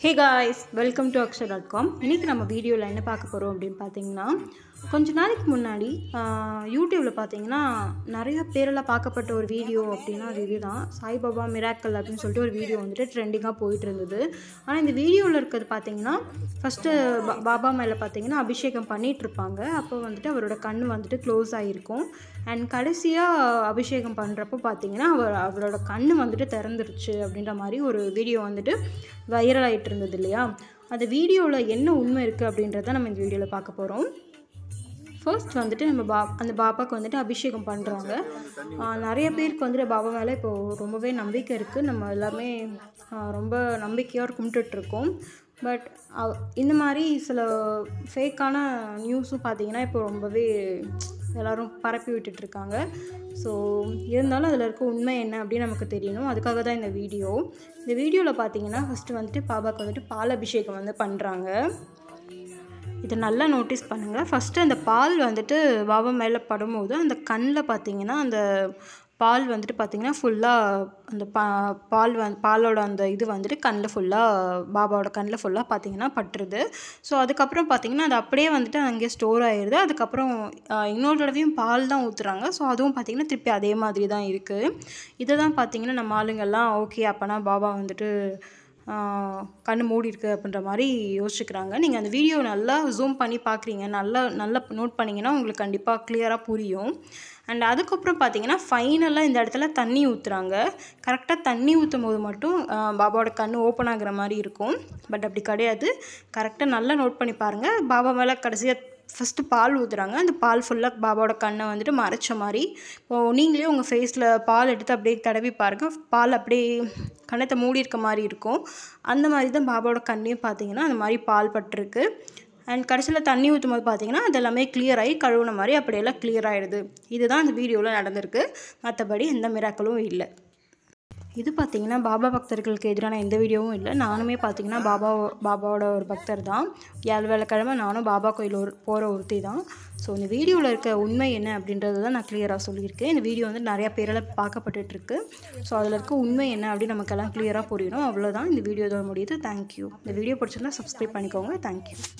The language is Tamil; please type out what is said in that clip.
hey guys welcome to Akshar dot com இன்றைக்கி நம்ம வீடியோவில் என்ன பார்க்க போகிறோம் அப்படின்னு பார்த்தீங்கன்னா கொஞ்ச நாளைக்கு முன்னாடி யூடியூப்பில் பார்த்தீங்கன்னா நிறையா பேரெல்லாம் பார்க்கப்பட்ட ஒரு வீடியோ அப்படின்னா அது இதுதான் சாய்பாபா மிராக்கல் அப்படின்னு சொல்லிட்டு ஒரு வீடியோ வந்துட்டு ட்ரெண்டிங்காக போயிட்டு இருந்தது ஆனால் இந்த வீடியோவில் இருக்கிறது பார்த்தீங்கன்னா ஃபஸ்ட்டு பாபா மேலே பார்த்தீங்கன்னா அபிஷேகம் பண்ணிகிட்ருப்பாங்க அப்போ வந்துட்டு அவரோட கண் வந்துட்டு க்ளோஸ் ஆகிருக்கும் அண்ட் கடைசியாக அபிஷேகம் பண்ணுறப்போ பார்த்தீங்கன்னா அவர் அவரோட கண் வந்துட்டு திறந்துருச்சு அப்படின்ற மாதிரி ஒரு வீடியோ வந்துட்டு வைரல் ஆகிட்டு இருந்தது இல்லையா அந்த வீடியோவில் என்ன உண்மை இருக்குது அப்படின்றத நம்ம இந்த வீடியோவில் பார்க்க போகிறோம் ஃபர்ஸ்ட் வந்துட்டு நம்ம பா அந்த பாப்பாவுக்கு வந்துட்டு அபிஷேகம் பண்ணுறாங்க நிறைய பேருக்கு வந்துட்டு பாபா மேலே இப்போது ரொம்பவே நம்பிக்கை இருக்குது நம்ம எல்லாமே ரொம்ப நம்பிக்கையாக கும்பிட்டுட்ருக்கோம் பட் இந்த மாதிரி சில ஃபேக்கான நியூஸும் பார்த்தீங்கன்னா இப்போ ரொம்பவே எல்லோரும் பரப்பி விட்டுட்ருக்காங்க ஸோ இருந்தாலும் அதில் இருக்க உண்மை என்ன அப்படின்னு நமக்கு தெரியணும் அதுக்காக தான் இந்த வீடியோ இந்த வீடியோவில் பார்த்தீங்கன்னா ஃபஸ்ட்டு வந்துட்டு பாபாவுக்கு வந்துட்டு பால் அபிஷேகம் வந்து பண்ணுறாங்க இதை நல்லா நோட்டீஸ் பண்ணுங்கள் ஃபஸ்ட்டு அந்த பால் வந்துட்டு பாபா மேலே படும்போது அந்த கண்ணில் பார்த்தீங்கன்னா அந்த பால் வந்துட்டு பார்த்திங்கன்னா ஃபுல்லாக அந்த பா பால் வந் பாலோட அந்த இது வந்துட்டு கண்ணில் ஃபுல்லாக பாபாவோட கண்ணில் ஃபுல்லாக பார்த்திங்கன்னா பட்டுருது ஸோ அதுக்கப்புறம் பார்த்திங்கன்னா அது அப்படியே வந்துட்டு அங்கேயே ஸ்டோர் ஆயிடுது அதுக்கப்புறம் இன்னொரு தடவையும் பால் தான் ஊற்றுறாங்க ஸோ அதுவும் பார்த்திங்கன்னா திருப்பி அதே மாதிரி தான் இருக்குது இதை தான் பார்த்திங்கன்னா நம்ம ஆளுங்கள்லாம் ஓகே அப்போனா பாபா வந்துட்டு கண் மூடி இருக்குது அப்படின்ற மாதிரி யோசிச்சுக்கிறாங்க நீங்கள் அந்த வீடியோ நல்லா ஜூம் பண்ணி பார்க்குறீங்க நல்லா நல்லா நோட் பண்ணிங்கன்னா உங்களுக்கு கண்டிப்பாக கிளியராக புரியும் அண்ட் அதுக்கப்புறம் பார்த்தீங்கன்னா ஃபைனலாக இந்த இடத்துல தண்ணி ஊற்றுறாங்க கரெக்டாக தண்ணி ஊற்றும் போது மட்டும் பாபாவோட கண் ஓப்பன் ஆகிற மாதிரி இருக்கும் பட் அப்படி கிடையாது கரெக்டாக நல்லா நோட் பண்ணி பாருங்கள் பாபா மேலே கடைசியாக ஃபஸ்ட்டு பால் ஊற்றுறாங்க அந்த பால் ஃபுல்லாக பாபாவோட கண்ணை வந்துட்டு மறைச்ச மாதிரி இப்போது நீங்களே உங்கள் ஃபேஸில் பால் எடுத்து அப்படியே தடவி பாருங்கள் பால் அப்படியே கண்ணத்தை மூடி இருக்க மாதிரி இருக்கும் அந்த மாதிரி தான் பாபாவோட கண்ணையும் பார்த்தீங்கன்னா அந்த மாதிரி பால் பட்டிருக்கு அண்ட் கடைசியில் தண்ணி ஊற்றும் போது பார்த்தீங்கன்னா அதெல்லாமே கிளியர் ஆகி கழுவுன மாதிரி அப்படியெல்லாம் கிளியர் ஆகிடுது இதுதான் அந்த வீடியோவில் நடந்திருக்கு மற்றபடி எந்த மிராக்களும் இல்லை இது பார்த்திங்கன்னா பாபா பக்தர்களுக்கு எதிரான எந்த வீடியோவும் இல்லை நானுமே பார்த்திங்கன்னா பாபா பாபாவோட ஒரு பக்தர் தான் ஏழு வேலைக்கிழமை நானும் பாபா கோயில் ஒரு போகிற ஒருத்தி தான் ஸோ இந்த வீடியோவில் இருக்க உண்மை என்ன அப்படின்றது தான் நான் கிளியராக சொல்லியிருக்கேன் இந்த வீடியோ வந்து நிறையா பேரால் பார்க்கப்பட்டுருக்கு ஸோ அதில் இருக்க உண்மை என்ன அப்படின்னு நமக்கெல்லாம் கிளியராக புரியணும் அவ்வளோதான் இந்த வீடியோ தான் முடியுது தேங்க்யூ இந்த வீடியோ பிடிச்சிருந்தா சப்ஸ்கிரைப் பண்ணிக்கோங்க தேங்க்யூ